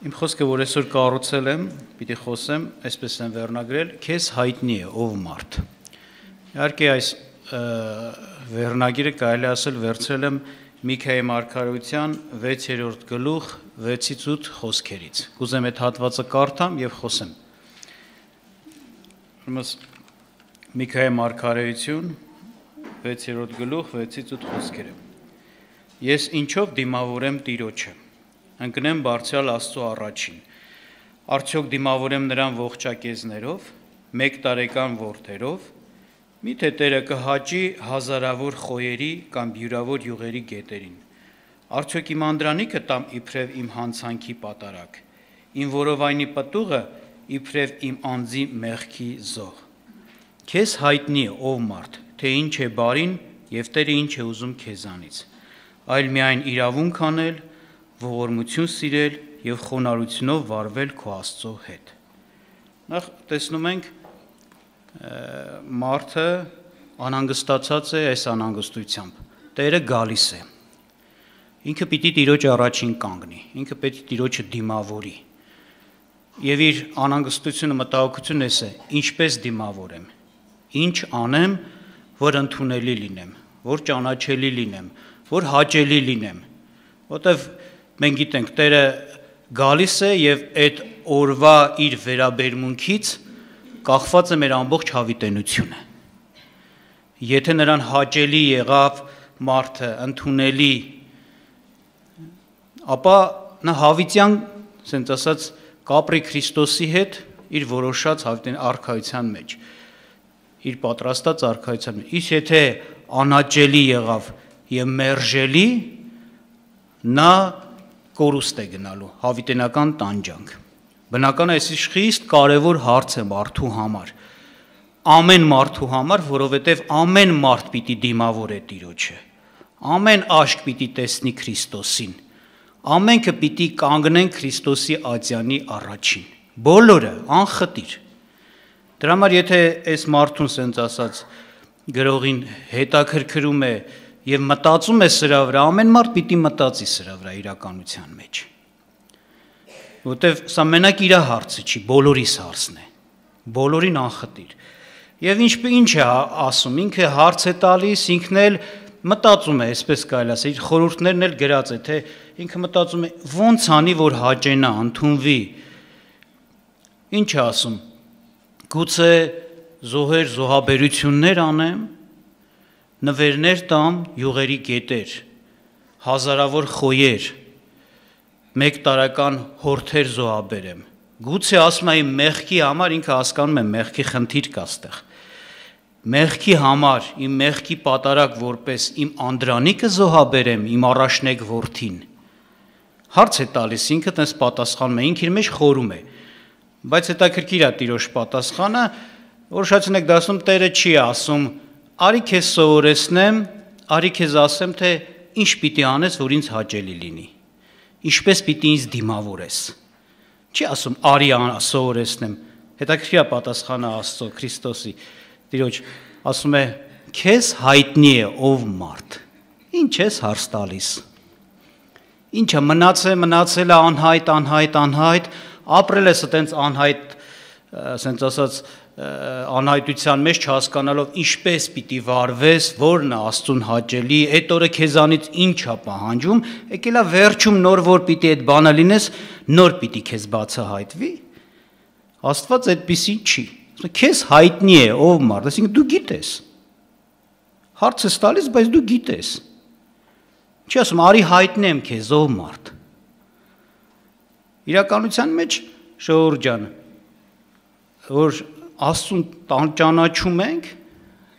Իմ խոսքը, որ այսօր կառուցել եմ, պիտի խոսեմ, այսպես եմ վերնագրել, քեզ հայտնի է ով մարդ։ Իհարկե այս վերնագիրը կարելի ասել վերցրել եմ Միքայե Մարգարեության 6-րդ գլուխ 6-ից 8 խոսքերից։ Կուզեմ այդ հատվածը կարդամ եւ խոսեմ։ Ուրեմն Միքայե Մարգարեություն 6-րդ գլուխ 6-ից 8 խոսքերը։ Ես ինչով դիմավորեմ Տիրոջը ընկնեմ բարձյալ Աստծո առաջին։ Արդյոք դիմավորեմ նրան ողջակեզներով, մեկ տարեկան որդերով, միթե Տերը կհաճի հազարավոր խոյերի կամ յուրավոր յուղերի գետերին։ Արդյոք իմ անդրանիկը տամ իբրև իմ հանցանքի պատարակ, իմ որովայնի պտուղը իբրև իմ անձի մեղքի զոհ։ Քեզ հայտնի, ով մարդ, թե ինչ է բարին եւ Տերը ինչ է ուզում քեզանից։ Այլ միայն իրավունք անել, ողորմություն սիրել եւ խոնարհությունով վարվել քո Աստծո հետ։ Նախ տեսնում ենք մարդը անհանգստացած է այս անհանգստությամբ։ Տերը գալիս է։ Ինքը պիտի Տիրոջ առաջին կանգնի, ինքը պետք է Տիրոջը դիմավորի։ Եվ իր անհանգստությունը մտահոգությունը էս է, ինչպես դիմավորեմ։ Ինչ անեմ, որ ընդունելի լինեմ, որ ճանաչելի լինեմ, որ հաճելի լինեմ, որտեվ Մենք գիտենք Տերը գալիս է եւ այդ օրվա իր վերաբերմունքից կախված է մեր ամբողջ հավիտենությունը։ Եթե նրան հաճելի եղավ մարդը, ընդունելի, ապա նա հավիտյան, ասենց ասած, կապրի Քրիստոսի հետ իր որոշած հավիտեն արխայության մեջ, իր պատրաստած արխայության մեջ։ Իսկ եթե անաճելի եղավ եւ մերժելի, նա կորուստ է գնալու, հավիտենական տանջանք։ Բնական է, այս խիստ կարևոր հարց է մարդու համար։ Ամեն մարդու համար, որովհետև ամեն մարդ պիտի դիմավոր է Տիրոջը։ Ամեն աշկ պիտի տեսնի Քրիստոսին։ Ամենքը պիտի կանգնեն Քրիստոսի աջյանի առաջին։ Բոլորը անխտիր։ Դրա համար եթե այս մարդուն սենց ասած գրողին հետաքրքրում է, է եւ մտածում ես սրա վրա, ամեն մարդ պիտի մտածի սրա վրա իրականության մեջ։ Որտեւ սա մենակ իր հարցը չի, բոլորիս հարցն է։ Բոլորին անխտիր։ Եվ ինչ ինչ է ասում, ինքը հարց է տալիս, ինքն էլ մտածում է, այսպես կարելի ասել, իր խորհուրդներն էլ գրած է, թե ինքը մտածում է ո՞նց անի, որ հաճենա, ընդունվի։ Ինչ է ասում։ Գուցե զոհեր, զոհաբերություններ անեմ, նվերներ տամ յուղերի գետեր, հազարավոր խոյեր, մեկ տարական հորթեր զոհաբերեմ։ Գուցե ասում եմ մեղքի համար ինքը հասկանում է մեղքի խնդիր կա ստեղ։ Մեղքի համար իմ մեղքի պատարակ որպես իմ անդրանիկը զոհաբերեմ իմ առաջնեկ որդին։ Հարց է տալիս ինքը տես պատասխանում է, ինքը իր մեջ խորում է։ Բայց հետաքրքիր է տիրոջ պատասխանը, որ շացնեք դասում Տերը չի ասում, արի քեզ սովորեցնեմ, արի քեզ ասեմ, թե ինչ պիտի անես, որ ինձ հաճելի լինի։ Ինչպես պիտի ինձ դիմավորես։ Չի ասում արի սովորեցնեմ։ Հետաքրքիր է պատասխանը Աստծո Քրիստոսի։ Տիրոջ ասում է քեզ հայտնի է ով մարդ։ Ինչ ես հարց տալիս։ Ինչը մնաց է, մնացել է անհայտ, անհայտ, անհայտ, ապրել ես այտենց անհայտ ասենց ասած անհայտության մեջ չհասկանալով ինչպես պիտի վարվես, որն է Աստուն հաճելի, այդ օրը քեզանից ինչ է պահանջում, եկելա վերջում նոր որ պիտի այդ բանը լինես, նոր պիտի քեզ բացահայտվի։ Աստված այդպեսին չի։ Քեզ հայտնի է ով մարդ, այսինքն դու գիտես։ Հարցը ստալիս, բայց դու գիտես։ Չի ասում, արի հայտնեմ քեզ ով մարդ։ Իրականության մեջ շոուրջանը որ Աստուն ճանաչում ենք,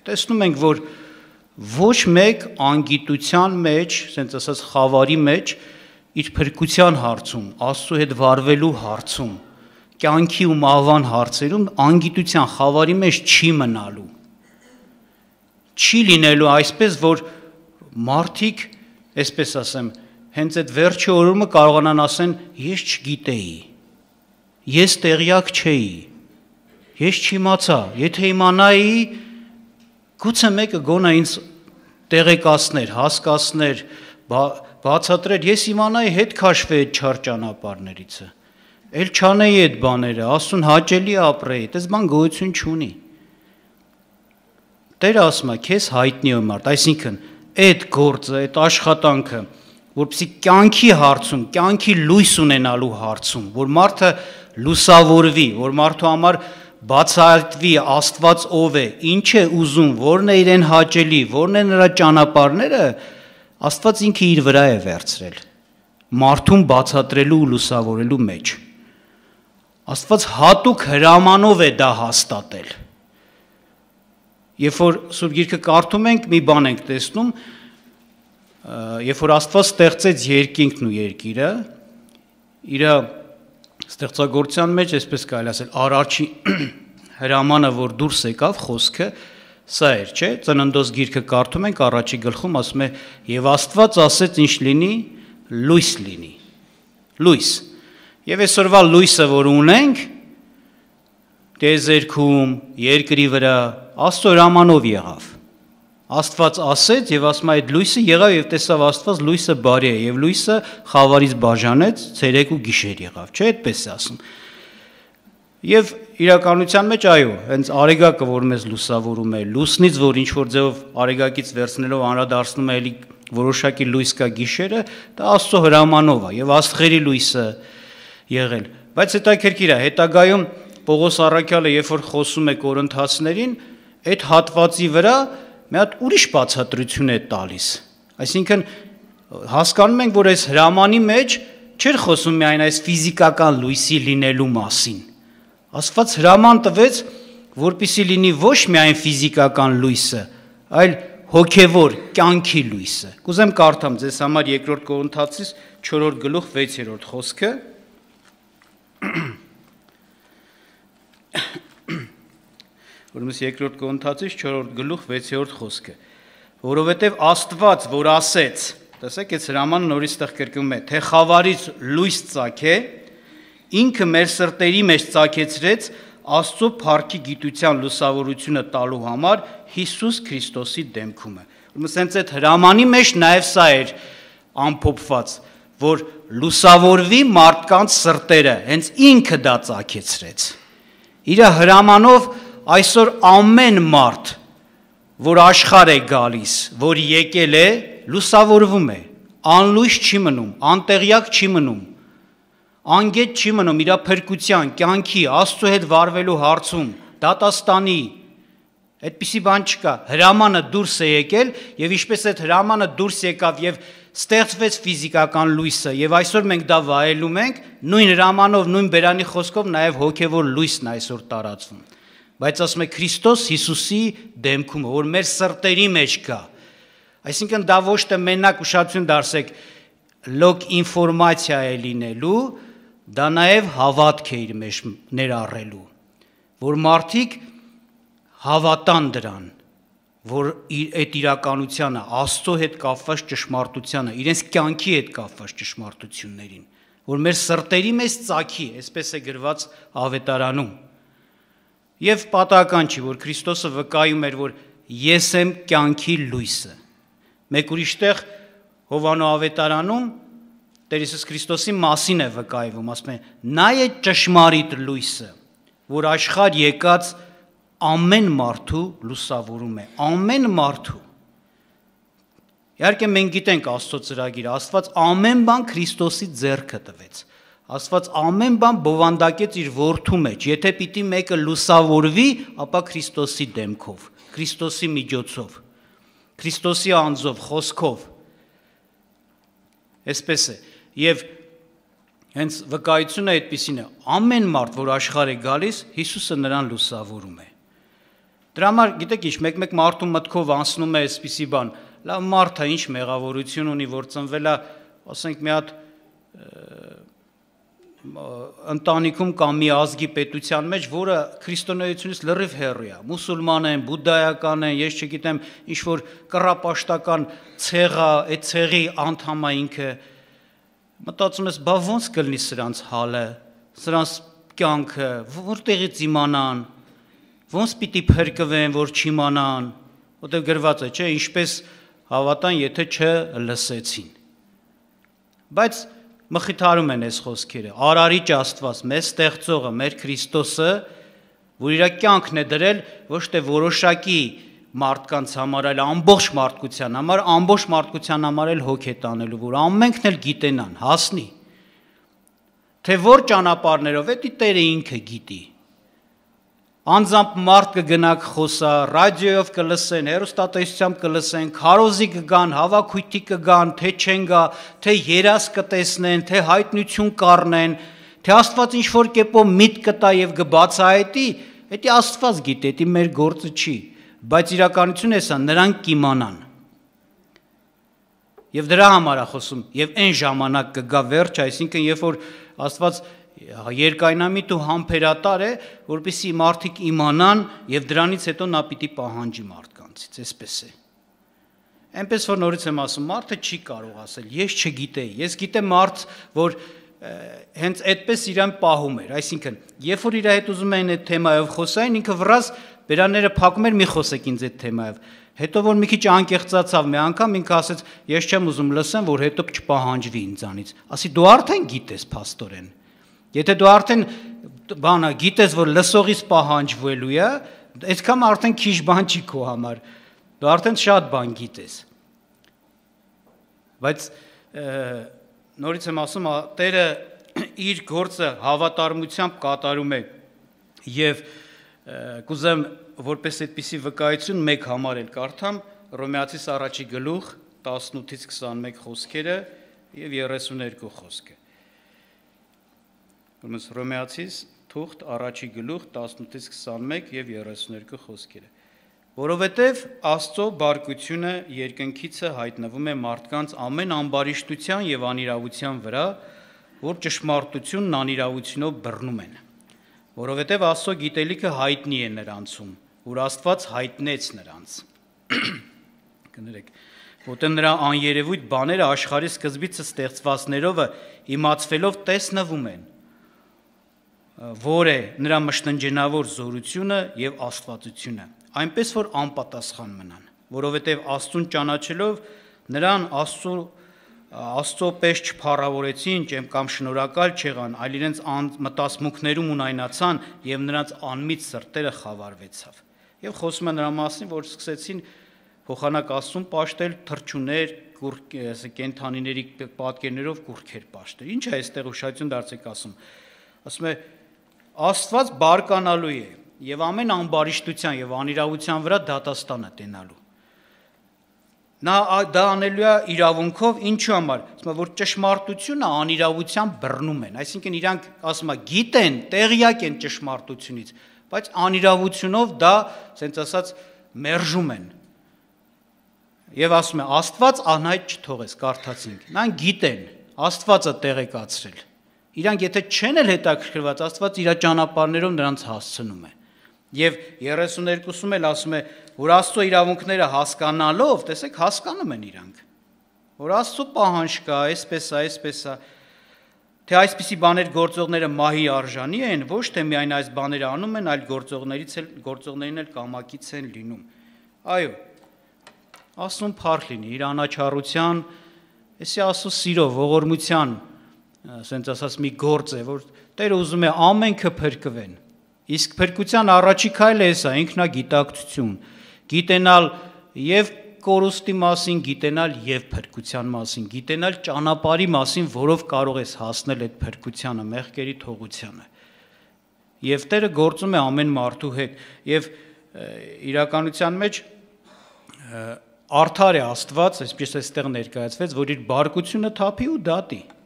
տեսնում ենք, որ ոչ մեկ անգիտության մեջ, ասենց ասած խավարի մեջ իր փրկության հարցում, Աստծո հետ վարվելու հարցում, կյանքի ու մահվան հարցերում անգիտության խավարի մեջ չի մնալու։ Չի լինելու այսպես, որ մարդիկ, այսպես ասեմ, հենց այդ վերջի օրումը կարողանան ասեն, ես չգիտեի։ Ես տեղյակ չէի։ Ես չիմացա, եթե իմանայի, գուցե մեկը գոնա ինձ տեղեկացներ, հասկացներ, բա, բացատրեր, ես իմանայի հետ քաշվե այդ չար ճանապարհներիցը։ Էլ չանեի այդ բաները, ասուն հաճելի ապրեի, դες բան գոյություն չունի։ Տերը ասում է, քեզ հայտնի է մարդ, այսինքն այդ գործը, այդ աշխատանքը, որպեսի կյանքի հարցում, կյանքի լույս ունենալու հարցում, որ մարդը լուսավորվի, որ մարդու համար բացահայտվի Աստված ով է, ինչ է ուզում, որն է իրեն հաճելի, որն է նրա ճանապարհները, Աստված ինքը իր վրա է վերցրել։ Մարդուն բացատրելու ու լուսավորելու մեջ։ Աստված հատուկ հրամանով է դա հաստատել։ Երբ որ Սուրբ Գիրքը կարդում ենք, մի բան ենք տեսնում, երբ որ Աստված ստեղծեց երկինքն ու երկիրը, իրա ստեղծագործության մեջ, այսպես կարելի ասել, առաջի հրամանը, որ դուրս եկավ խոսքը, սա էր, չէ՞, ծննդոց գիրքը կարդում ենք առաջի գլխում ասում է եւ Աստված ասեց ինչ լինի, լույս լինի։ Լույս։ Եվ այսօրվա լույսը, որ ունենք, դեզերքում, երկրի վրա, Աստծո հրամանով եղավ Աստված ասեց եւ ասում է այդ լույսը եղավ եւ տեսավ Աստված լույսը բարի է եւ լույսը խավարից բաժանեց ցերեկ ու գիշեր եղավ, չէ՞ այդպես է ասում։ Եվ իրականության մեջ այո, հենց արեգակը, որ մեզ լուսավորում է, լուսնից, որ ինչ որ ձևով արեգակից վերցնելով անդրադառնում է էլի որոշակի լույս կա գիշերը, դա Աստծո հրամանով է եւ աստղերի լույսը եղել։ Բայց հետաքրքիր է, հետագայում Պողոս Առաքյալը, երբ որ խոսում է Կորինթացիներին, այդ հատվածի վրա մի հատ ուրիշ բացատրություն է տալիս։ Այսինքն հասկանում ենք, որ այս հրամանի մեջ չէր խոսում միայն այս ֆիզիկական լույսի լինելու մասին։ Աստված հրաման տվեց, որpիսի լինի ոչ միայն ֆիզիկական լույսը, այլ հոգևոր կյանքի լույսը։ Կուզեմ կարդամ ձեզ համար 2-րդ Կորինթացիս 4-րդ գլուխ 6-րդ խոսքը։ Ուրեմն երկրորդ կոնթացից 4-րդ գլուխ 6-րդ խոսքը, որովհետև Աստված, որ ասեց, տեսեք, այս հրամանը նորից տեղ կրկնում է, թե խավարից լույս ծագե, ինքը մեր սրտերի մեջ ծագեցրեց Աստծո փառքի գիտության լուսավորությունը տալու համար Հիսուս Քրիստոսի դեմքումը։ Ուրեմն սենց այդ հրամանի մեջ նաև սա էր ամփոփված, որ լուսավորվի մարդկանց սրտերը, հենց ինքը դա ծագեցրեց։ Իր հրամանով այսօր ամեն մարդ, որ աշխարհ է գալիս, որ եկել է, լուսավորվում է, անլույս չի մնում, անտեղյակ չի մնում, անգետ չի մնում իր փրկության, կյանքի, Աստծո հետ վարվելու հարցում, դատաստանի, այդպիսի բան չկա։ Հրամանը դուրս է եկել եւ ինչպես այդ հրամանը դուրս եկավ եւ ստեղծվեց ֆիզիկական լույսը եւ այսօր մենք դա վայելում ենք նույն հրամանով, նույն բերանի խոսքով նաեւ հոգեվոր լույսն այսօր տարածվում բայց ասում է Քրիստոս Հիսուսի դեմքում, որ մեր սրտերի մեջ կա։ Այսինքն դա ոչ թե մենակ ուշադրություն դարձեք լոկ ինֆորմացիա է լինելու, դա նաև հավատք է իր մեջ ներառելու, որ մարդիկ հավատան դրան, որ այդ իրականությունը Աստծո հետ կապված ճշմարտությունը, իրենց կյանքի հետ կապված ճշմարտություններին, որ մեր սրտերի մեջ ծագի, այսպես է գրված ավետարանում։ Եվ պատահական չի, որ Քրիստոսը վկայում էր, որ ես եմ կյանքի լույսը։ Մեկ ուրիշտեղ Հովանո ավետարանում Տեր Հիսուս Քրիստոսի մասին է վկայվում, ասում է. նա է ճշմարիտ լույսը, որ աշխարհ եկած ամեն մարդու լուսավորում է, ամեն մարդու։ Իհարկե մենք գիտենք Աստծո ծրագիրը, Աստված ամեն բան Քրիստոսի ձեռքը տվեց։ Աստված ամեն բան բովանդակեց իր որդու մեջ։ Եթե պիտի մեկը լուսավորվի, ապա Քրիստոսի դեմքով, Քրիստոսի միջոցով, Քրիստոսի անձով, խոսքով։ Այսպես է։ Եվ հենց վկայությունը այդպեսին է։ Ամեն մարդ, որ աշխարհ է գալիս, Հիսուսը նրան լուսավորում է։ Դրա համար, գիտեք ինչ, մեկ-մեկ մարդու մտքով անցնում է այսպիսի բան։ Լավ մարդը ինչ մեղավորություն ունի, որ ծնվել է, ասենք մի հատ ընտանիքում կամ մի ազգի պետության մեջ, որը քրիստոնեությունից լրիվ հեռու է, մուսուլման են, բուդդայական են, ես չգիտեմ, ինչ որ կռապաշտական ցեղա, այդ ցեղի անդամ է ինքը։ Մտածում ես, բա ո՞նց կլինի սրանց հալը, սրանց կյանքը, որտեղից իմանան, ո՞նց պիտի փրկվեն, որ չիմանան, որտեղ գրված է, չէ, ինչպես հավատան, եթե չլսեցին։ Բայց մխիթարում են այս խոսքերը։ Արարիչ Աստված, մեր ստեղծողը, մեր Քրիստոսը, որ իր կյանքն է դրել ոչ թե որոշակի մարդկանց համար, այլ ամբողջ մարդկության համար, ամբողջ մարդկության համար էլ հոգ է տանելու, որ ամենքն էլ գիտենան, հասնի։ Թե որ ճանապարներով է դի Տերը ինքը գիտի։ Անձամբ մարդ կգնակ խոսա, ռադիոյով կլսեն, հերոստատեսությամբ կլսեն, քարոզի կգան, հավաքույթի կգան, թե չեն գա, թե երաս կտեսնեն, թե հայտնություն կառնեն, թե Աստված ինչ որ կերպով միտ կտա եւ կբացահայտի, դա Աստված գիտի, դա մեր գործը չի, բայց իրականությունը էսա, նրանք կիմանան։ Եվ դրա համար է խոսում, եւ այն ժամանակ կգա վերջ, այսինքն երբ որ Աստված երկայնամիտ ու համբերատար է, որպիսի մարդիկ իմանան եւ դրանից հետո նա պիտի պահանջի մարդկանցից, այսպես է։ Էնպես որ նորից եմ ասում, մարդը չի կարող ասել, ես չգիտեի, ես գիտեմ մարդ, որ հենց այդպես իրան պահում էր, այսինքն, երբ որ իր հետ ուզում էին այդ թեմայով խոսային, ինքը վրաս բերաները փակում էր մի խոսեք ինձ այդ թեմայով։ Հետո որ մի քիչ անկեղծացավ մի անգամ ինքը ասաց, ես չեմ ուզում լսեմ, որ հետո չպահանջվի ինձանից։ Ասի դու արդեն գիտես, աստորեն Եթե դու արդեն բանա գիտես, որ լսողից պահանջվելու է, այսքան արդեն քիչ բան չի քո համար։ Դու արդեն շատ բան գիտես։ Բայց նորից եմ ասում, Տերը իր գործը հավատարմությամբ կատարում է եւ կուզեմ որպես այդպիսի վկայություն մեկ համար էլ կարդամ Ռոմեացիս առաջի գլուխ 18-ից 21 խոսքերը եւ 32 խոսքը։ Ուրեմն Հռոմեացիս թուղթ առաջի գլուխ 18-ից 21 եւ 32 խոսքերը։ Որովհետեւ Աստծո բարկությունը երկնքիցը հայտնվում է մարդկանց ամեն ամբարիշտության եւ անիրավության վրա, որ ճշմարտությունն անիրավությունով բռնում են։ Որովհետեւ Աստծո գիտելիքը հայտնի է նրանցում, որ Աստված հայտնեց նրանց։ Կներեք որտեղ նրա աներևույթ բաները աշխարհի սկզբից ստեղծվածներովը իմացվելով տեսնվում են որ է նրա մշտնջենավոր զորությունը եւ աստվածությունը, այնպես որ անպատասխան մնան, որովհետեւ Աստուն ճանաչելով նրան Աստծո Աստծո պես չփառավորեցին չեմ կամ շնորհակալ չեղան, այլ իրենց մտածմունքներում ունայնացան եւ նրանց անմիջ սրտերը խավարվեցավ։ Եվ խոսում է նրա մասին, որ սկսեցին փոխանակ Աստուն ճաշտել թրջուներ, կենթանիների պատկերներով կուրքեր ճաշտել։ Ինչ է այստեղ ուշադրություն դարձեք ասում։ Ասում է Աստված բարկանալու է եւ ամեն անբարիշտության եւ անիրավության վրա դատաստանը տենալու։ Նա դա անելու է իրավունքով ինչու համար, ասում որ ճշմարտությունը անիրավության բռնում են, այսինքն իրանք ասում է գիտեն, տեղյակ են ճշմարտությունից, բայց անիրավությունով դա ասենց ասած մերժում են։ Եվ ասում է Աստված անհայտ չթողես, կարդացինք։ Նրանք գիտեն, Աստվածը տեղեկացրել իրանք եթե չեն էլ հետաքրքրված, Աստված իր ճանապարներով նրանց հասցնում է։ Եվ 32-ում էլ ասում է, որ Աստծո իրավունքները հասկանալով, տեսեք, հասկանում են իրանք։ Որ Աստծո պահանջ կա, այսպես է, այսպես է, թե այսպիսի բաներ գործողները մահի արժանի են, ոչ թե միայն այս բաները անում են, այլ գործողներից էլ գործողներին էլ կամակից են լինում։ Այո։ Աստուն փառք լինի իր անաչառության, էսի Աստծո սիրո ողորմության ասենց ասած մի գործ է, որ Տերը ուզում է ամենքը փրկվեն։ Իսկ փրկության առաջի քայլը էս է, ինքնագիտակցություն։ Գիտենալ եւ կորուստի մասին, գիտենալ եւ փրկության մասին, գիտենալ ճանապարհի մասին, որով կարող ես հասնել այդ փրկությանը, մեղքերի թողությանը։ Եվ Տերը գործում է ամեն մարդու հետ եւ իրականության մեջ արդար է Աստված, այսպես էստեղ ներկայացվեց, որ իր բարկությունը թափի ու դատի։ դա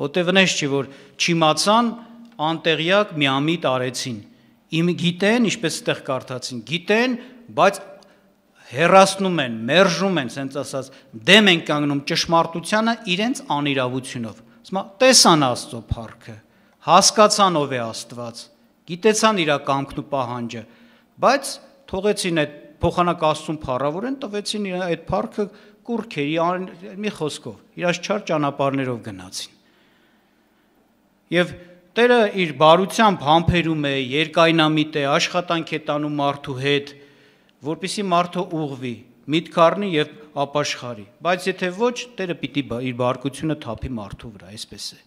Որտեւ նես չի որ չիմացան, անտեղյակ միամիտ արեցին։ Իմ գիտեն, ինչպես այդտեղ կարդացին, գիտեն, բայց հերացնում են, մերժում են, ասենց ասած, դեմ են կանգնում ճշմարտությանը իրենց անիրավությունով։ Ասма տեսան Աստծո փառքը, հասկացան ով է Աստված, գիտեցան իր կամքն ու պահանջը, բայց թողեցին այդ փոխանակ Աստծուն փառավորեն, տվեցին այդ փառքը կուրքերի մի խոսքով, իրաց չար ճանապարներով գնացին։ Եվ Տերը իր բարությամբ համբերում է, երկայնամիտ է, աշխատանք է տանում մարդու հետ, որպիսի մարդը ուղվի, միտք առնի եւ ապաշխարի։ Բայց եթե ոչ, Տերը պիտի իր բարկությունը թափի մարդու վրա, այսպես է։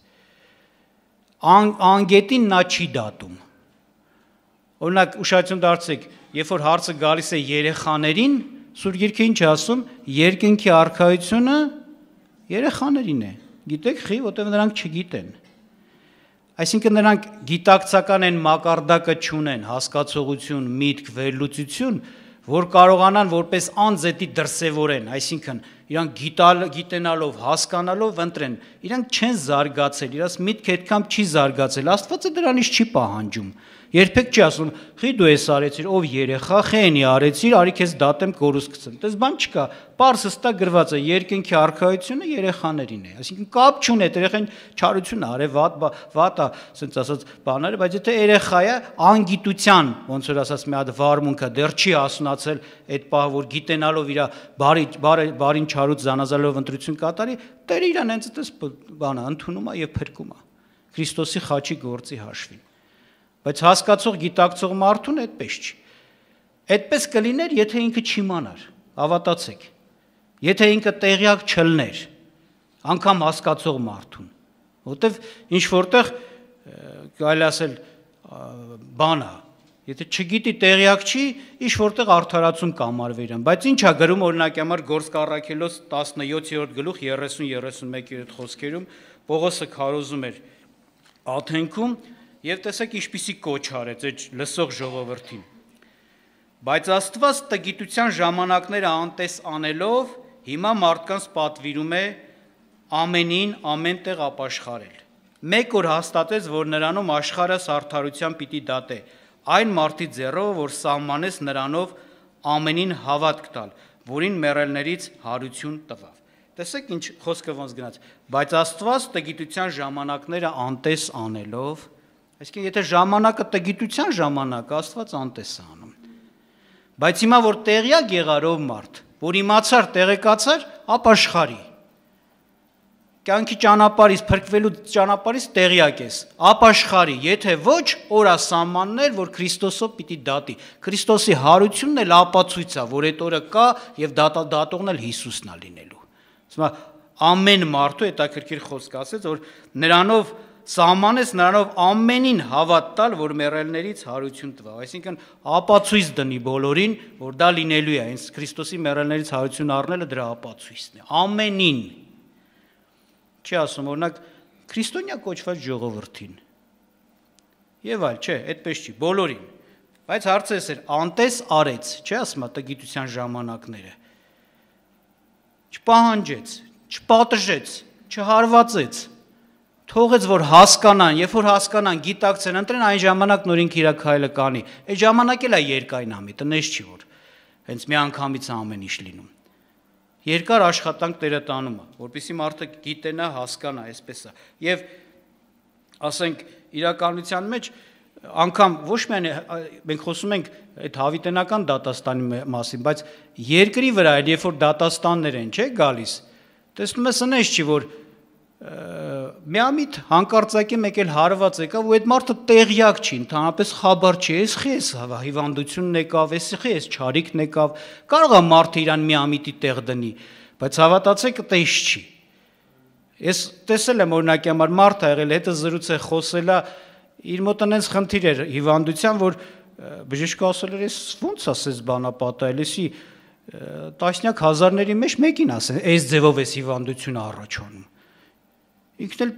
Ան, Անգետին նա չի դատում։ Օրինակ ուշադրություն դարձեք, երբ որ հարցը գալիս է երեխաներին, Սուրբ Գիրքը ինչ ասում, երկնքի արքայությունը երեխաներին է։ Գիտեք, խի, որտեղ նրանք չգիտեն։ չգ Այսինքն նրանք գիտակցական են մակարդակը չունեն, հասկացողություն, միտք, վերլուծություն, որ կարողանան որպես անձ էդի դրսևորեն, այսինքն իրանք գիտալ գիտենալով, հասկանալով ընտրեն։ Իրանք չեն զարգացել, իրաց միտքը այդքան չի զարգացել։ Աստվածը դրանից չի պահանջում։ Երբեք չի ասում, «Խի դու ես արեցիր, ով երեխա, խենի արեցիր, արի քեզ դատեմ կորուս գցեմ»։ Դες բան չկա։ Պարսս տա գրված է երկնքի արքայությունը երեխաներին է։ Այսինքն կապ չունի այդ երեխան չարություն արե, վատ վատա, ասենց ասած բաները, բայց եթե երեխայա անգիտության, ոնց որ ասած մի հատ վարմունքը դեռ չի հասնացել այդ պահը, որ գիտենալով իր բարի բարին չարուց զանազալով ընտրություն կատարի, Տերը իրան հենց այդպես բանը ընդունում է եւ փրկում է Քրիստոսի խաչի գործի հաշվին։ Բայց հասկացող, գիտակցող մարդուն այդպես չի։ Այդպես կլիներ, եթե ինքը չիմանար, հավատացեք։ Եթե ինքը տեղյակ չլներ, անկամ հասկացող մարդուն, որտեվ ինչ որտեղ կարելի ասել բանա Եթե չգիտի տեղյակ չի, ինչ որտեղ արդարացում կամարվեր են, բայց ինչա գրում օրինակ համար Գորսկարակելոս 17-րդ գլուխ 30-31-ի այդ խոսքերում Պողոսը քարոզում էր Աթենքում եւ տեսեք ինչպիսի կոչ արեց այդ լսող ժողովրդին։ Բայց Աստված տգիտության ժամանակները անտես անելով հիմա մարդկանց պատվիրում է ամենին ամենտեղ ապաշխարել։ Մեկ օր հաստատեց, որ նրանում աշխարհը արդարության պիտի դատե։ դա այն մարդի ձեռով, որ սահմանես նրանով ամենին հավատք տալ, որին մեռելներից հարություն տվավ։ Տեսեք ինչ խոսքը ոնց գնաց։ Բայց Աստված տգիտության ժամանակները անտես անելով, այսինքն եթե ժամանակը տգիտության ժամանակ Աստված անտես է անում։ Բայց հիմա որ տեղյակ եղարով մարդ, որ իմացար, տեղեկացար, ապաշխարի կյանքի ճանապարհից փրկվելու ճանապարհից տեղյակ ես ապաշխարի եթե ոչ օրա սահմաններ որ քրիստոսը պիտի դատի քրիստոսի հարությունն էլ ապացույց է որ այդ օրը կա եւ դատա դատողն էլ Հիսուսն է լինելու ասում ամեն մարդու հետաքրքիր խոսք ասեց որ նրանով սահմանես նրանով ամենին հավատ տալ, որ մեռելներից հարություն տվա։ Այսինքն ապացույց դնի բոլորին, որ դա լինելու է, հենց Քրիստոսի մեռելներից հարություն առնելը դրա ապացույցն է։ Ամենին Չի ասում, օրինակ, քրիստոնյա կոչված ժողովրդին։ Եվ այլ, չէ, այդպես չի, բոլորին։ Բայց հարցը էս էր, անտես արեց, չէ՞ ասում, ա գիտության ժամանակները։ Չպահանջեց, չպատժեց, չհարվածեց։ Թողեց որ հասկանան, երբ որ հասկանան, գիտակցեն, ընտրեն այն ժամանակ նորին քիրակայլը կանի։ Այդ ժամանակ էլ է երկայն ամի, տնես չի որ։ Հենց մի անգամից ամեն ինչ լինում երկար աշխատանք տերը տանում է, որպիսի մարդը գիտենա, հասկանա, այսպես է։ Եվ ասենք իրականության մեջ անկամ ոչ միայն մենք խոսում ենք այդ հավիտենական դատաստանի մասին, բայց երկրի վրա էլ երբ որ դատաստաններ են, չէ՞ գալիս։ Տեսնում ես, այնպես չի որ միամիտ հանկարծակի մեկ էլ հարված եկավ ու այդ մարդը տեղյակ չի, ընդհանրապես խաբար չի, էս խես հա, հիվանդությունն եկավ, էս խես չարիքն եկավ, կարող է մարդը իրան միամիտի տեղ դնի, բայց հավատացեք տես չի։ Ես տեսել եմ օրինակի համար մարդը եղել հետը զրուց է խոսելա, իր մոտ այնպես խնդիր էր հիվանդության, որ բժիշկը ասել էր, «Էս ո՞նց ասես բանապատել, էսի տասնյակ հազարների մեջ մեկին ասեն, այս ձևով էս հիվանդությունը առաջանում»։ Ինքն էլ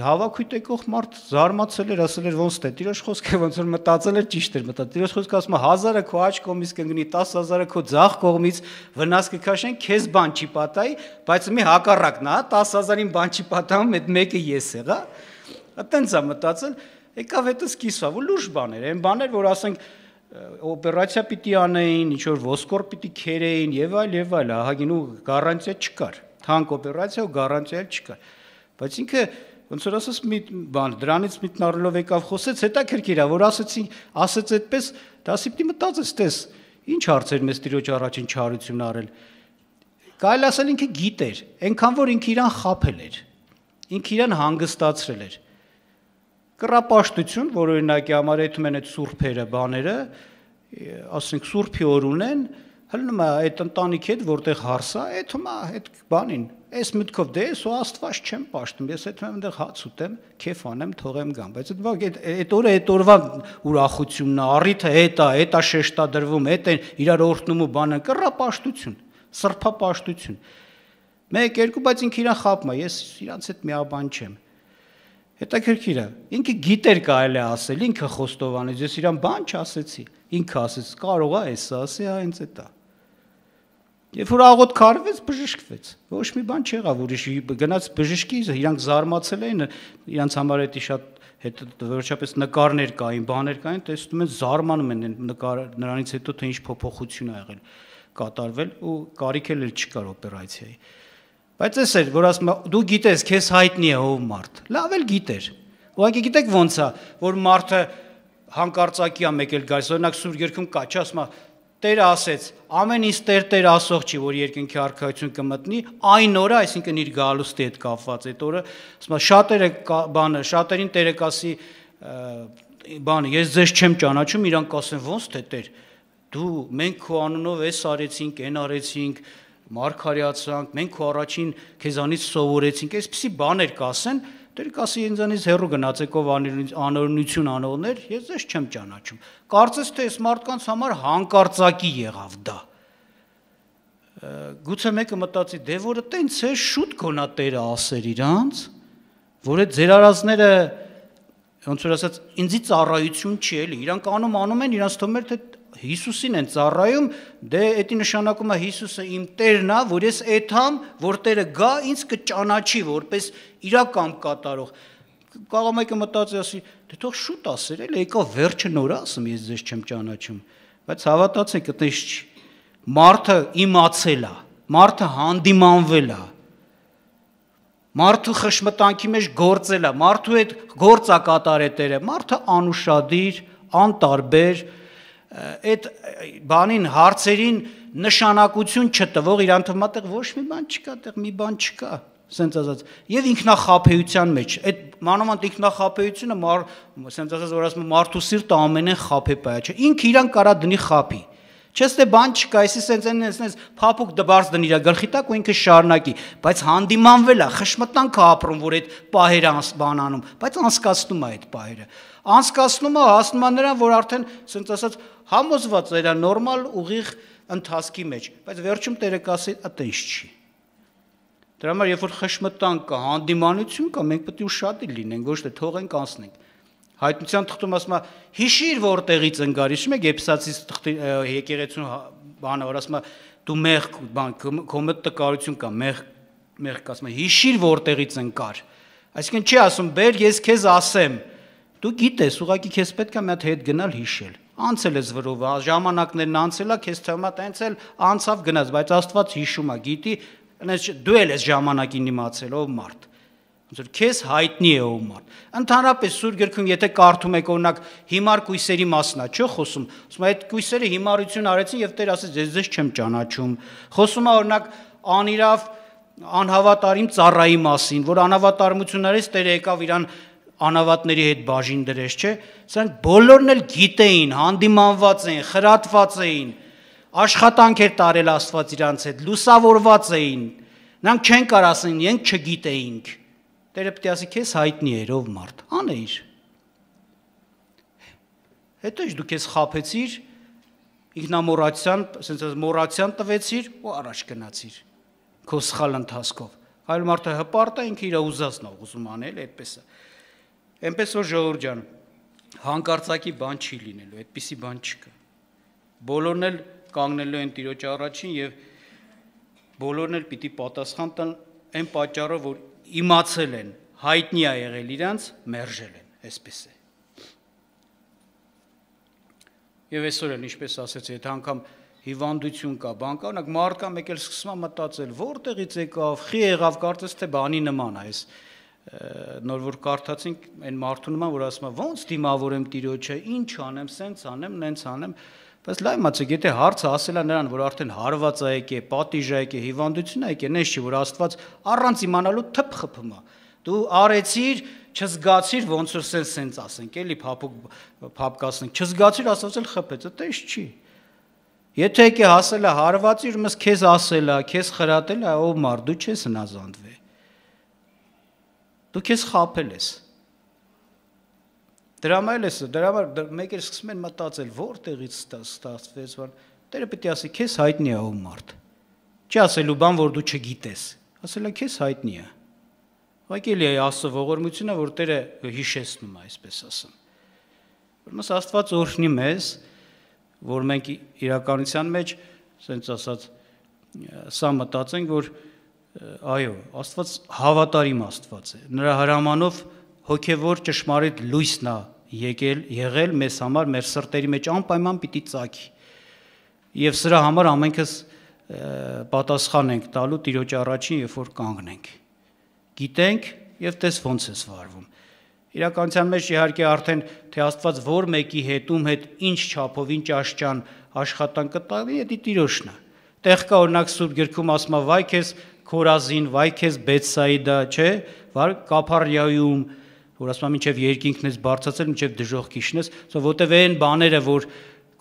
հավաքույտ եկող մարդ զարմացել էր, ասել էր ոնց է, տիրոջ խոսքը ոնց որ մտածել էր ճիշտ էր, մտա տիրոջ խոսքը ասում է 1000-ը քո աջ կողմից կընկնի, 10000-ը քո ձախ կողմից վնաս կքաշեն, քեզ բան չի պատահի, բայց մի հակառակն է, 10000-ին բան չի պատահում, այդ մեկը ես եղա։ Այդտենց է հա»։ մտածել, եկավ հետը սկիսա, որ լուրջ բաներ, այն բաներ, որ ասենք օպերացիա պիտի անեին, ինչ որ ոսկոր պիտի քերեին եւ այլ եւ այլ, ահագին ու գարանտիա չկար։ Թանկ օպերացիա ու գարանտիա չկար։ Բայց ինքը ոնց որ ասես մի բան դրանից միտնառելով եկավ խոսեց, հետաքրքիր է, որ ասեցի, ասեց այդպես, դասիպտի մտածես, տես, ինչ հարցեր մեզ ծիրոջ առաջին չարություն արել։ Կարելի ասել ինքը գիտեր, այնքան որ ինքը իրան խափել էր։ Ինքը իրան հանգստացրել էր։ Կռապաշտություն, որ օրինակի համար այդում են այդ սուրբերը, բաները, ասենք սուրբի օրունեն, որ հլնում է այդ ընտանիքի հետ, որտեղ հարսա, այդ հմա, այդ բանին, այս մտքով դե ես ու աստված չեմ ճաշտում, ես այդ այնտեղ հաց ուտեմ, քեֆ անեմ, թողեմ գամ, բայց այդ բակ այդ այդ օրը այդ օրվա ուրախությունն է, առիթը այդ է, այդ է շեշտա դրվում, այդ են իրար օրհնում ու բանը կռա պաշտություն, սրփա պաշտություն։ Մեկ երկու, բայց ինքը իրան խապում է, ես իրանց հետ միաբան չեմ Հետաքրքիր է։ Ինքը գիտեր կարելի ասել, ինքը խոստովանեց, ես իրան բան չասեցի։ Ինքը ասեց, կարող է էս ասի, հա հենց էտա։ Երբ որ աղոտ քարվեց, բժշկվեց։ Ոչ մի բան չեղավ, ուրիշ գնաց բժշկի, իրանք զարմացել էին, իրանք համար էտի շատ հետո վերջապես նկարներ կային, բաներ կային, տեսնում են զարմանում են նկար նրանից հետո թե ինչ փոփոխություն ա եղել կատարվել ու կարիք էլ չկար օպերացիայի։ Բայց էս էր, որ ասում դու գիտես, քեզ հայտնի է ով մարդ։ Լավ էլ գիտեր։ Ուղղակի գիտեք ոնց է, որ մարդը հանկարծակի է մեկ էլ գալիս, օրինակ Սուրբ Երգում կա, չի ասում, Տեր ասեց, ամեն ինչ Տեր Տեր ասող չի, որ երկնքի արքայություն կմտնի, այն օրը, այսինքն իր գալուստի հետ կապված այդ օրը, ասում շատերը բանը, շատերին Տերը կասի, բանը, ես ձեզ չեմ ճանաչում, իրանք կասեն ոնց թե Տեր, դու մենք քո անունով էս արեցինք, այն արեցինք, արեցինք մարգարեացանք, մենք քո առաջին քեզանից սովորեցինք, այսպիսի բաներ կասեն, դեր կասի ինձանից հերո գնացեկով անօրնություն անողներ, ես ես չեմ ճանաչում։ Կարծես թե այս մարդկանց համար հանկարծակի եղավ դա։ Գուցե մեկը մտածի, դե որը տենց է շուտ գոնա Տերը ասեր իրանց, որ այդ ձեր արածները ոնց որ ասած ինձի ծառայություն չի էլի իրանք անում անում են իրանց թվում էր թե Հիսուսին են ծառայում, դե էդի նշանակում է Հիսուսը իմ Տերն է, որ ես այդ համ, որ Տերը գա, ինձ կճանաչի որպես իրական կատարող։ Կաղամայքը մտածի ասի, դե թող շուտ ասեր, էլ եկա վերջը նոր ասեմ, ես ձեզ չեմ ճանաչում։ Բայց հավատացեք, այդպես չի։ Մարդը իմացել է, մարդը հանդիմանվել է։ Մարդու խշմտանքի մեջ գործել է, մարդու այդ գործակատարը Տերը, մարդը անուշադիր, անտարբեր է այդ բանին հարցերին նշանակություն չտվող իրան թվում այդտեղ ոչ մի բան չկա, այդտեղ մի բան չկա, ասենց ասած։ Եվ ինքնախապեյության մեջ, այդ մանավանդ ինքնախապեյությունը, ասենց ասած, որ ասում մարդու սիրտը ամենեն խապեպայա չէ։ Ինքը իրան կարա դնի խապի։ Չես թե բան չկա, էսի սենց են սենց փափուկ դբարձ դն իր գլխի տակ ու ինքը շարնակի, բայց հանդիմանվել է, խշմտանք է ապրում, որ այդ պահերը բան անում, բայց անցկացնում է այդ պահերը։ Անցկացնում է, հասնում է նրան, որ արդեն սենց ասած համոզված է, դա նորմալ ուղիղ ընթացքի մեջ, բայց վերջում Տերը կասի, այտենց չի։ Դրա համար երբ որ խշմտանք կա, հանդիմանություն կա, մենք պետք է ուշադիր լինենք, ոչ թե թողենք անցնենք։ Հայտնության թղթում ասում է հիշիր որտեղից ընկար, հիշում եք Եփսացից թղթի եկեղեցու հա, բանը, որ ասում է դու մեղք բան քո մոտ տկարություն կա, մեղք մեղք ասում է հիշիր որտեղից ընկար։ Այսինքն չի ասում բեր ես քեզ ասեմ։ Դու գիտես, ուղղակի քեզ պետք է մի հատ հետ գնալ հիշել։ Անցել ես վրով, ժամանակներն անցել է, քեզ թեմա տենց էլ անցավ գնաց, բայց Աստված հիշում է, գիտի, այնպես դու ես ժամանակին իմացել, ով մարդ ոնց որ քեզ հայտնի է ով մարդ։ Ընդհանրապես Սուրբ Գրքում եթե կարդում եք օրինակ հիմար կույսերի մասնա, չէ՞ խոսում, ասում է այդ կույսերը հիմարություն արեցին եւ Տեր ասեց, ես ձեզ չեմ ճանաչում։ Խոսում է օրինակ անիրավ անհավատարիմ ծառայի մասին, որ անհավատարմություն արեց Տերը եկավ իրան անավատների հետ բաժին դրեց, չէ՞։ Սրանք բոլորն էլ գիտեին, հանդիմանված էին, խրատված էին, աշխատանք էր տարել Աստված իրանց հետ, լուսավորված էին։ Նրանք չեն կարող ասեն, իրենք չգիտեինք։ չգ Տերը պետք է ասի քեզ հայտնի էր ով մարդ։ Անեիր։ Հետո իշ դու քեզ խափեցիր ինքնամորացիան, ասենց ասած մորացիան տվեցիր ու առաջ գնացիր քո սխալ ընթացքով։ Այլ մարդը հպարտ է ինքը իր ուզածն ուզում անել, այդպես է։ Էնպես որ ժողովուրդ ջան, հանկարծակի բան չի լինելու, այդպիսի բան չկա։ Բոլորն էլ կանգնելու են տիրոջ առաջին եւ բոլորն էլ պիտի պատասխան տան այն պատճառով, որ իմացել են, հայտնի է եղել իրանց, մերժել են, այսպես է։ Եվ այսօր էլ ինչպես ասեցի, եթե անգամ հիվանդություն կա, բանկանակ մարդկա մեկ էլ սկսում է մտածել, որտեղից եկավ, խի եղավ, կարծես թե բանի նման է այս նոր որ կարդացինք այն մարդու նման, որ ասում է, ո՞նց դիմավորեմ տիրոջը, ինչ անեմ, սենց անեմ, նենց անեմ, անեմ Բայց լավ մացեք, եթե հարցը ասելա նրան, որ արդեն հարված է եկե, պատիժ է եկե, հիվանդություն է եկե, նես չի, որ Աստված առանց իմանալու թփ խփում է։ Դու արեցիր, չզգացիր, ոնց որ սենց սենց ասենք, էլի փափուկ փապկացնենք, չզգացիր, Աստված էլ խփեց, այդպես չի։ Եթե եկե ասելա հարված իր մս քեզ ասելա, քեզ խրատելա, ով մարդ դու չես հնազանդվի։ Դու քեզ խափել ես։ Դրա համար էս, դրա համար մեկ էլ սկսում են մտածել, որտեղից ստացվեց, որ Տերը պետք է ասի, քեզ հայտնի է ով մարդ։ Չի ասելու բան, որ դու չգիտես։ Ասելա քեզ հայտնի է։ Ուղղակի ասո ողորմությունը, որ Տերը հիշեցնում է, այսպես ասեմ։ Որ մաս Աստված օրհնի մեզ, որ մենք իրականության մեջ, ասենց ասած, սա մտածենք, որ այո, Աստված հավատարիմ Աստված է։ Նրա հրամանով հոգևոր ճշմարիտ լույսն է եկել, եղել մեզ համար մեր սրտերի մեջ անպայման պիտի ծագի։ Եվ սրա համար ամենքս պատասխան ենք տալու Տիրոջ առաջին, երբ որ կանգնենք։ Գիտենք եւ տես ոնց ես վարվում։ Իրականության մեջ իհարկե արդեն թե Աստված որ մեկի հետում հետ ինչ չափով ինչ աշճան աշխատանք կտավի, դա Տիրոջն է։ Տեղ կա օրինակ Սուրբ Գրքում ասում է՝ «Վայ քեզ Խորազին, վայ քեզ Բեցսայիդա», չէ՞, վար Կափարիայում, որ ասում եմ ինչև երկինքն ես բարձացել, ինչև դժող քիշն ես, սա որտեվ այն բաները, որ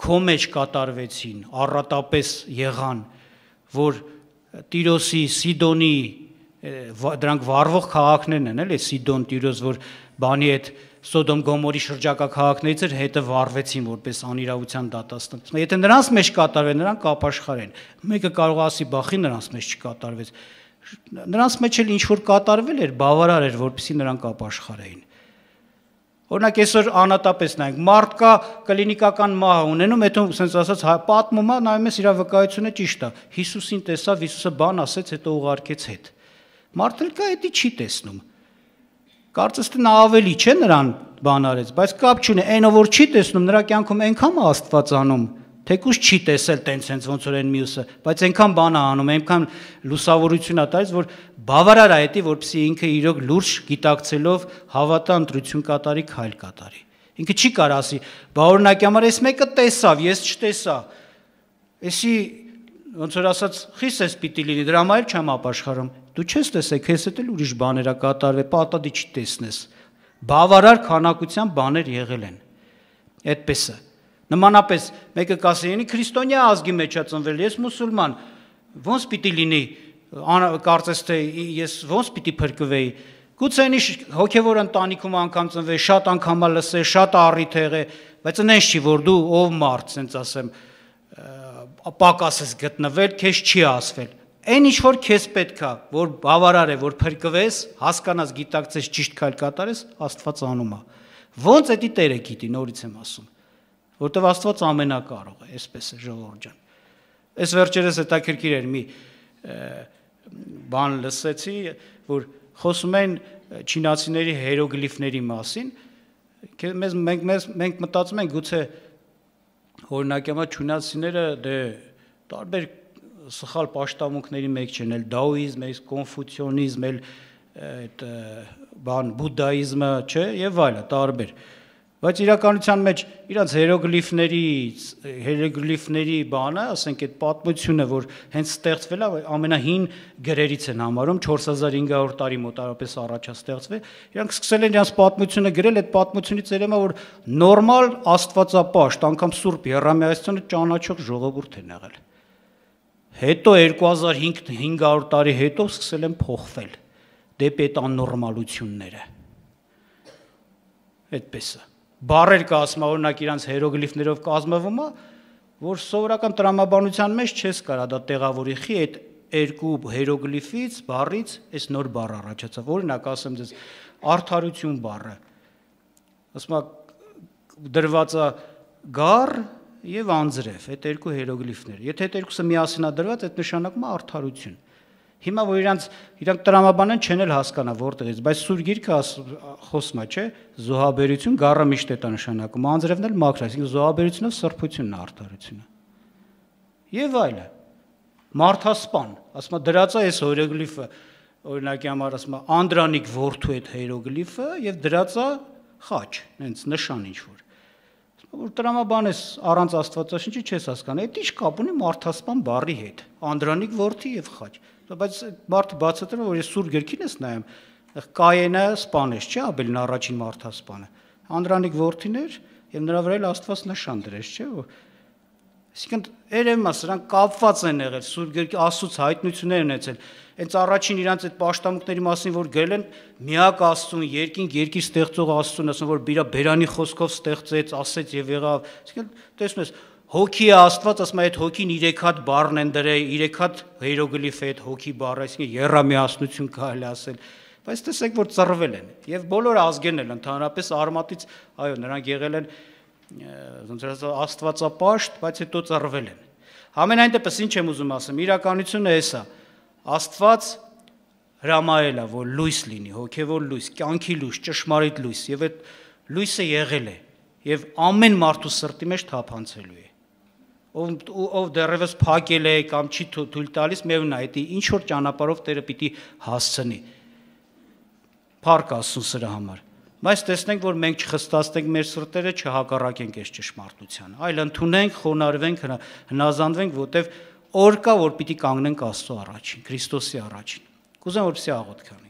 քո մեջ կատարվեցին, առատապես եղան, որ Տիրոսի, Սիդոնի դրանք վառվող քաղաքներն են, էլի Սիդոն, Տիրոս, որ բանի այդ Սոդոմ Գոմորի շրջակա քաղաքներից էր հետը վառվեցին որպես անիրավության դատաստան։ Եթե նրանց մեջ կատարվեն, նրանք ապաշխարեն։ Մեկը կարող ասի, բախի նրանց մեջ չկատարվեց։ չկ նրանց մեջ էլ ինչ որ կատարվել էր, բավարար էր, որպեսզի նրանք ապաշխարեին։ Օրինակ այսօր անատապես նայենք, մարդ կա կլինիկական մահ ունենում, հետո ասենց ասած հա, պատմում է, նայում ես իր վկայությունը ճիշտ է։ Հիսուսին տեսավ, Հիսուսը բան ասեց, հետո ուղարկեց հետ։ Մարդը կա, դա չի տեսնում։ Կարծես թե նա ավելի չէ նրան բան արեց, բայց կապ չունի, այնը որ չի տեսնում, նրա կյանքում այնքան է Աստված անում, Թեկուզ չի տեսել տենց հենց ոնց որ այն մյուսը, բայց այնքան բան է անում, այնքան լուսավորություն է տալիս, որ բավարար է դա, որպեսզի ինքը իրոք լուրջ գիտակցելով հավատա ընտրություն կատարի, քայլ կատարի։ Ինքը չի կարող ասի, բա օրինակ համար էս մեկը տեսավ, ես չտեսա։ Էսի ոնց որ ասած խիս էս պիտի լինի, դրա համար չեմ ապաշխարում։ Դու չես տեսել, քեզ հետ էլ ուրիշ բաներ է կատարվել, պատադի չտեսնես։ Բավարար քանակությամբ բաներ եղել են։ Այդպես է։ Ա, Նմանապես մեկը կասեինի քրիստոնյա ազգի մեջ է ծնվել, ես մուսուլման, ոնց պիտի լինի, կարծես թե ես ոնց պիտի փրկվեի։ Գուցե նիշ հոգևոր ընտանիքում անգամ ծնվել, շատ անգամ լսել, շատ առիթ եղել, բայց այնպես չի, որ դու ով մարդ, ասենց ասեմ, ապակասես գտնվել, քեզ չի ասվել։ Այն ինչ որ քեզ պետքա, որ բավարար է, որ փրկվես, հասկանաս, գիտակցես ճիշտ քայլ կատարես, Աստված անում է։ Ոնց է դի Տերը գիտի, նորից եմ ասում որտեվ Աստված ամենակարող է, այսպես է ժողովուրդ ջան։ Այս վերջերս հետաքրքիր էր մի բան լսեցի, որ խոսում են չինացիների հերոգլիֆների մասին, մեզ մենք մեզ մենք մտածում ենք գուցե օրինակյամա չինացիները դե տարբեր սխալ աշտամունքների մեջ չեն, էլ դաոիզմ, էլ կոնֆուցիոնիզմ, էլ այդ բան բուդդայիզմը, չէ, եւ այլը, տարբեր։ Ա Բայց իրականության մեջ իրանց հերոգլիֆներից, հերոգլիֆների բանը, ասենք այդ պատմությունը, որ հենց ստեղծվել է, ամենահին գրերից են համարում, 4500 տարի մոտարապես առաջ է ստեղծվել, իրանք սկսել են իրանց պատմությունը գրել, այդ պատմությունից երևում է, որ նորմալ աստվածապաշտ, անգամ Սուրբ Հռամեայությունը ճանաչող ժողովուրդ են եղել։ Հետո 2500 տարի հետո սկսել են փոխվել դեպի այդ աննորմալությունները։ Այդպես է բարեր կա ասում օրինակ իրանց հերոգլիֆներով կազմվում է որ սովորական տրամաբանության մեջ չես կարա դա տեղավորի խի այդ երկու հերոգլիֆից բառից այս նոր բառ առաջացավ օրինակ ասեմ ձեզ արթարություն բառը ասում դրված է գար եւ անձրև այդ երկու հերոգլիֆներ եթե այդ երկուսը միասին է դրված այդ նշանակում է արթարություն Հիմա որ իրանց իրանք տրամաբանեն չեն էլ հասկանա որտեղից, բայց սուր գիրքը խոսում է, չէ, զոհաբերություն գառը միշտ է դա նշանակում, անձրևն էլ մաքր, այսինքն զոհաբերությունով սրբությունն արդարությունը։ Եվ այլը։ Մարտհասpan, ասում է դրածա այս հորոգլիֆը, օրինակի համար ասում է Անդրանիկ Որթու այդ հերոգլիֆը եւ դրածա խաչ, հենց նշան ինչ որ որ տրամաբան ես առանց աստվածաշնչի չես հասկանում։ Այդ ի՞նչ կապ ունի մարդասպան բարի հետ։ Անդրանիկ Որթի եւ խաչ բայց մարդը բացատրում որ ես սուր գրքին ես նայեմ, կայենը սپانես, չէ՞, Աբելին առաջին մարդասպանը։ Անդրանիկ ворթիներ եւ նրա վրա էլ Աստված նշան դրեց, չէ՞, որ Այսինքն երեմա սրանք կապված են եղել Սուրբ Գրքի Աստծո հայտնություններ ունեցել։ Հենց առաջին իրանց այդ աշտամունքների մասին որ գրել են միակ Աստծուն, երկինք, երկի ստեղծող Աստծուն, ասում որ բիրա բերանի խոսքով ստեղծեց, ասեց եւ եղավ։ Այսինքն տեսնում ես հոգի է Աստված, ասում է այդ հոգին 3 հատ բառն են դրել, 3 հատ հերոգլիֆ է այդ հոգի բառը, այսինքն երամիասնություն կարելի ասել։ Բայց տեսեք, որ ծռվել են եւ բոլորը ազգերն են ընդհանրապես արմատից, այո, նրանք եղել են ոնց ասած Աստվածապաշտ, բայց հետո ծռվել են։ Համենայն դեպս ինչ եմ ուզում ասեմ, իրականությունը էս է։ Աստված հրամայել է, որ լույս լինի, հոգևոր լույս, կյանքի լույս, ճշմարիտ լույս, եւ այդ լույսը եղել է եւ ամեն մարդու սրտի մեջ թափանցելու է ով ով դեռևս փակել է կամ չի թույլ տալիս, միևնույնն է, դա ինչ որ ճանապարհով Տերը պիտի հասցնի։ Փառք Աստծո սրա համար։ Բայց տեսնենք, որ մենք չխստացնենք մեր սրտերը, չհակառակենք այս ճշմարտությանը, այլ ընդունենք, խոնարհվենք, հնազանդվենք, որտեվ օր կա, որ պիտի կանգնենք Աստծո առաջին, Քրիստոսի առաջին։ Կուզեմ որպեսի աղոթք